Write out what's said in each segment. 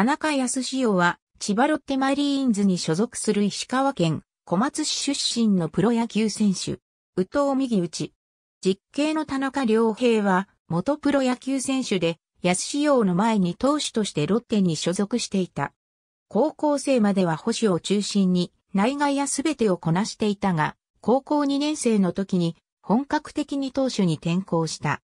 田中康潮は、千葉ロッテマリーンズに所属する石川県小松市出身のプロ野球選手、宇藤右打ち。実刑の田中良平は、元プロ野球選手で、康潮の前に投手としてロッテに所属していた。高校生までは保守を中心に、内外やすべてをこなしていたが、高校2年生の時に、本格的に投手に転向した。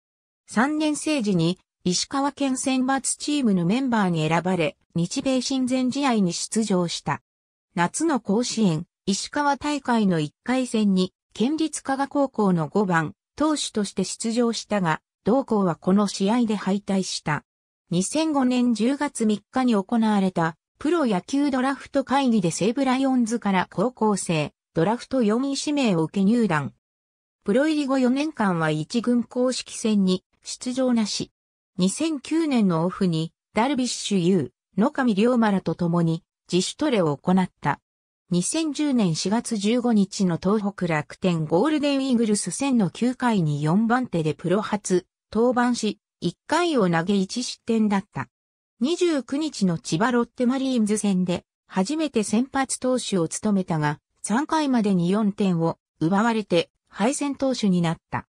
3年生時に、石川県選抜チームのメンバーに選ばれ、日米親善試合に出場した。夏の甲子園、石川大会の1回戦に、県立加賀高校の5番、投手として出場したが、同校はこの試合で敗退した。2005年10月3日に行われた、プロ野球ドラフト会議で西武ライオンズから高校生、ドラフト4位指名を受け入団。プロ入り後4年間は1軍公式戦に出場なし、2009年のオフに、ダルビッシュ有、野上龍馬らと共に、自主トレを行った。2010年4月15日の東北楽天ゴールデンイーグルス戦の9回に4番手でプロ初、登板し、1回を投げ1失点だった。29日の千葉ロッテマリーンズ戦で、初めて先発投手を務めたが、3回までに4点を奪われて敗戦投手になった。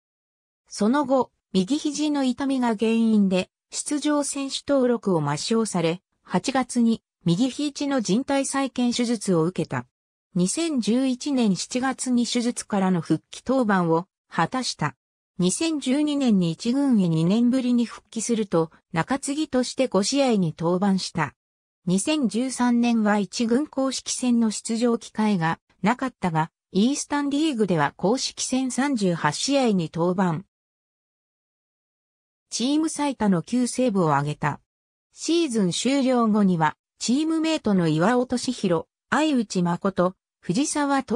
その後、右肘の痛みが原因で出場選手登録を抹消され、8月に右肘の人体再建手術を受けた。2011年7月に手術からの復帰登板を果たした。2012年に1軍へ2年ぶりに復帰すると、中継ぎとして5試合に登板した。2013年は1軍公式戦の出場機会がなかったが、イースタンリーグでは公式戦38試合に登板。チーム最多の9セーブを挙げた。シーズン終了後には、チームメイトの岩尾敏弘、相内誠、藤沢徹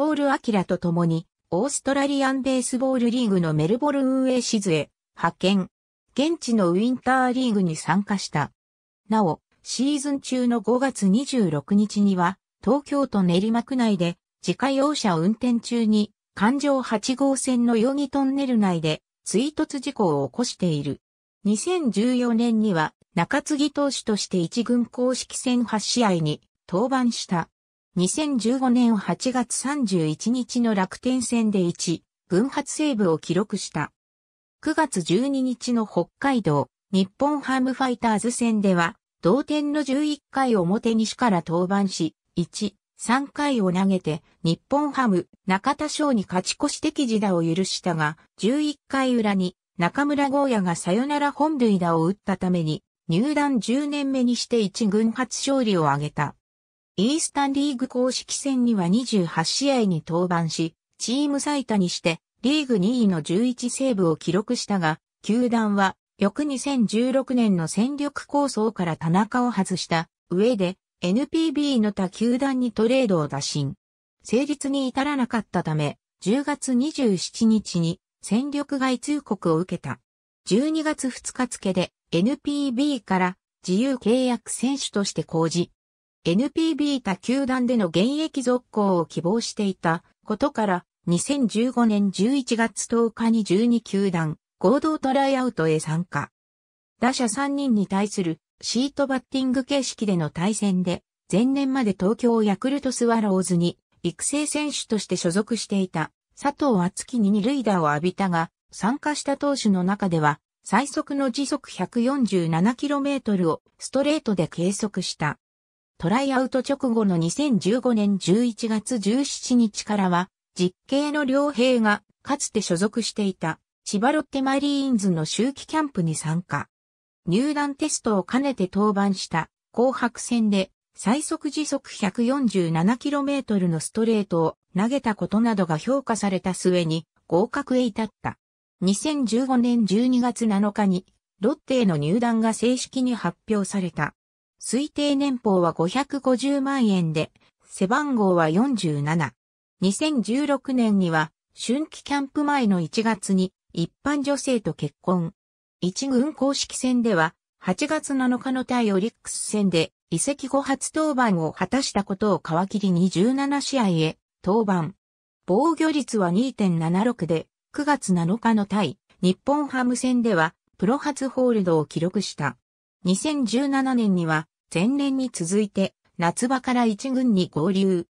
明と共に、オーストラリアンベースボールリーグのメルボルン運営ズへ派遣。現地のウィンターリーグに参加した。なお、シーズン中の5月26日には、東京都練馬区内で、自家用車運転中に、環状8号線の代々木トンネル内で、追突事故を起こしている。2014年には中継ぎ投手として一軍公式戦8試合に登板した。2015年8月31日の楽天戦で1、軍発セーブを記録した。9月12日の北海道、日本ハムファイターズ戦では、同点の11回表西から登板し、1、3回を投げて、日本ハム、中田翔に勝ち越し的自打を許したが、11回裏に、中村豪也がサヨナラ本塁打を打ったために、入団10年目にして一軍初勝利を挙げた。イースタンリーグ公式戦には28試合に登板し、チーム最多にして、リーグ2位の11セーブを記録したが、球団は、翌2016年の戦力構想から田中を外した上で、NPB の他球団にトレードを打診。成立に至らなかったため、10月27日に戦力外通告を受けた。12月2日付で NPB から自由契約選手として講じ、NPB 他球団での現役続行を希望していたことから、2015年11月10日に12球団合同トライアウトへ参加。打者3人に対するシートバッティング形式での対戦で、前年まで東京ヤクルトスワローズに育成選手として所属していた佐藤厚樹に二塁打を浴びたが、参加した投手の中では、最速の時速 147km をストレートで計測した。トライアウト直後の2015年11月17日からは、実刑の両兵がかつて所属していた千葉ロッテマリーンズの周期キャンプに参加。入団テストを兼ねて登板した紅白戦で最速時速 147km のストレートを投げたことなどが評価された末に合格へ至った。2015年12月7日にロッテへの入団が正式に発表された。推定年俸は550万円で、背番号は47。2016年には春季キャンプ前の1月に一般女性と結婚。一軍公式戦では8月7日の対オリックス戦で移籍後初登板を果たしたことを皮切りに17試合へ登板。防御率は2.76で、9月7日の対日本ハム戦ではプロ初ホールドを記録した。2017年には前年に続いて夏場から一軍に合流。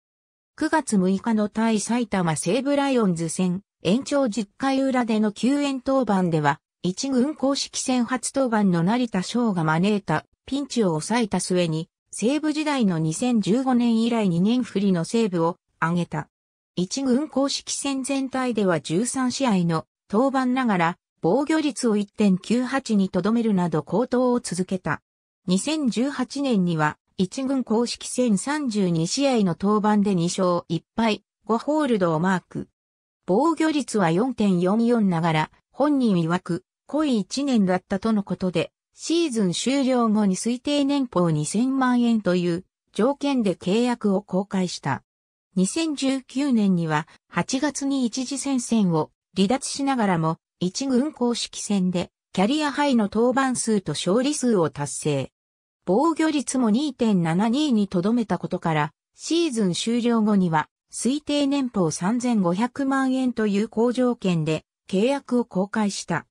9月6日の対埼玉西武ライオンズ戦延長10回裏での救援登板では一軍公式戦初登板の成田翔が招いたピンチを抑えた末に、西部時代の2015年以来2年振りの西部を挙げた。一軍公式戦全体では13試合の登板ながら防御率を1.98にとどめるなど高騰を続けた。2018年には一軍公式戦32試合の登板で2勝1敗5ホールドをマーク。防御率は4.44ながら本人曰く濃い1年だったとのことでシーズン終了後に推定年俸2000万円という条件で契約を公開した。2019年には8月に一時戦線を離脱しながらも一軍公式戦でキャリアハイの登板数と勝利数を達成。防御率も2.72にとどめたことから、シーズン終了後には推定年俸3500万円という好条件で契約を公開した。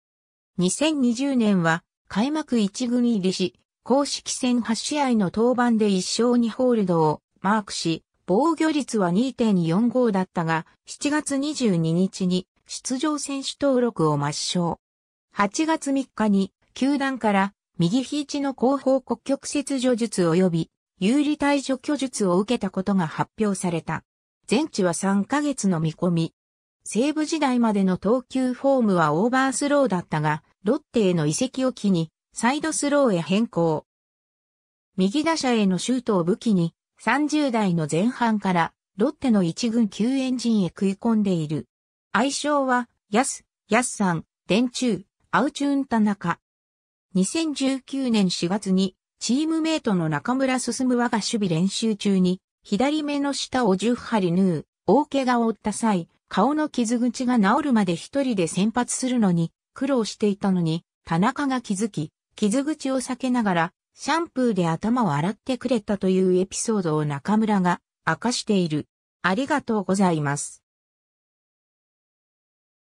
2020年は開幕1軍入りし、公式戦8試合の登板で1勝2ホールドをマークし、防御率は2.45だったが、7月22日に出場選手登録を抹消。8月3日に、球団から右肘の後方骨局切除術及び有利体除去術を受けたことが発表された。全治は3ヶ月の見込み。西部時代までの投球フォームはオーバースローだったが、ロッテへの移籍を機に、サイドスローへ変更。右打者へのシュートを武器に、30代の前半から、ロッテの一軍救援陣へ食い込んでいる。愛称は、ヤス、ヤスさん、電柱、アウチューン田中。2019年4月に、チームメイトの中村進我が守備練習中に、左目の下を10針縫う、大怪我を負った際、顔の傷口が治るまで一人で先発するのに、苦労していたのに、田中が気づき、傷口を避けながら、シャンプーで頭を洗ってくれたというエピソードを中村が明かしている。ありがとうございます。